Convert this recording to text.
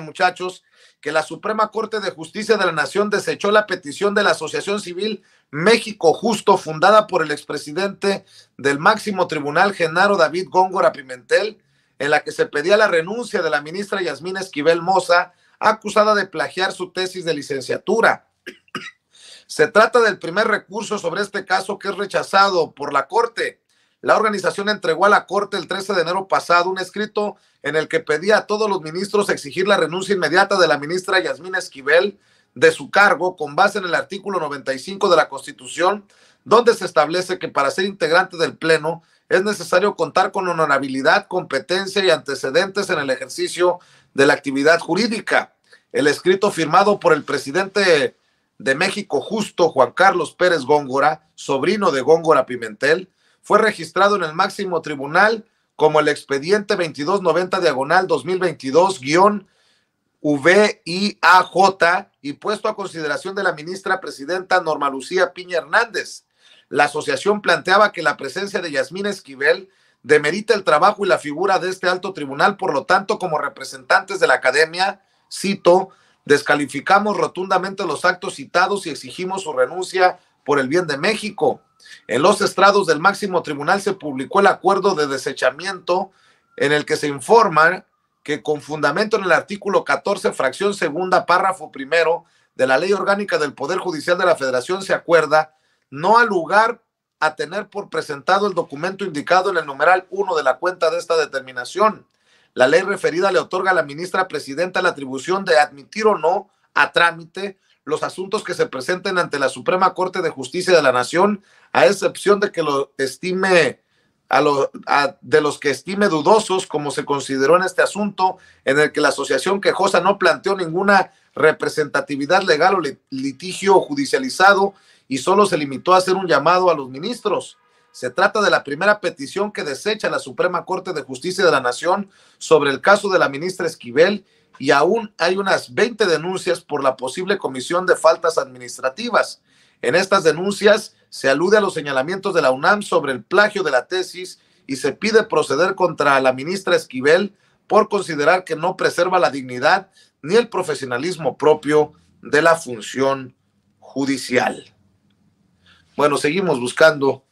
muchachos, que la Suprema Corte de Justicia de la Nación desechó la petición de la Asociación Civil México Justo, fundada por el expresidente del máximo tribunal, Genaro David Góngora Pimentel, en la que se pedía la renuncia de la ministra Yasmín Esquivel Moza, acusada de plagiar su tesis de licenciatura. Se trata del primer recurso sobre este caso que es rechazado por la Corte la organización entregó a la Corte el 13 de enero pasado un escrito en el que pedía a todos los ministros exigir la renuncia inmediata de la ministra Yasmina Esquivel de su cargo con base en el artículo 95 de la Constitución, donde se establece que para ser integrante del Pleno es necesario contar con honorabilidad, competencia y antecedentes en el ejercicio de la actividad jurídica. El escrito firmado por el presidente de México justo, Juan Carlos Pérez Góngora, sobrino de Góngora Pimentel, fue registrado en el máximo tribunal como el expediente 2290 diagonal 2022-VIAJ y puesto a consideración de la ministra presidenta Norma Lucía Piña Hernández. La asociación planteaba que la presencia de Yasmín Esquivel demerita el trabajo y la figura de este alto tribunal, por lo tanto, como representantes de la academia, cito, descalificamos rotundamente los actos citados y exigimos su renuncia por el bien de México. En los estrados del máximo tribunal se publicó el acuerdo de desechamiento en el que se informa que con fundamento en el artículo 14, fracción segunda, párrafo primero de la ley orgánica del Poder Judicial de la Federación se acuerda no al lugar a tener por presentado el documento indicado en el numeral 1 de la cuenta de esta determinación. La ley referida le otorga a la ministra presidenta la atribución de admitir o no a trámite los asuntos que se presenten ante la Suprema Corte de Justicia de la Nación, a excepción de que lo estime a los de los que estime dudosos, como se consideró en este asunto, en el que la asociación quejosa no planteó ninguna representatividad legal o litigio judicializado y solo se limitó a hacer un llamado a los ministros se trata de la primera petición que desecha la Suprema Corte de Justicia de la Nación sobre el caso de la ministra Esquivel y aún hay unas 20 denuncias por la posible comisión de faltas administrativas. En estas denuncias se alude a los señalamientos de la UNAM sobre el plagio de la tesis y se pide proceder contra la ministra Esquivel por considerar que no preserva la dignidad ni el profesionalismo propio de la función judicial. Bueno, seguimos buscando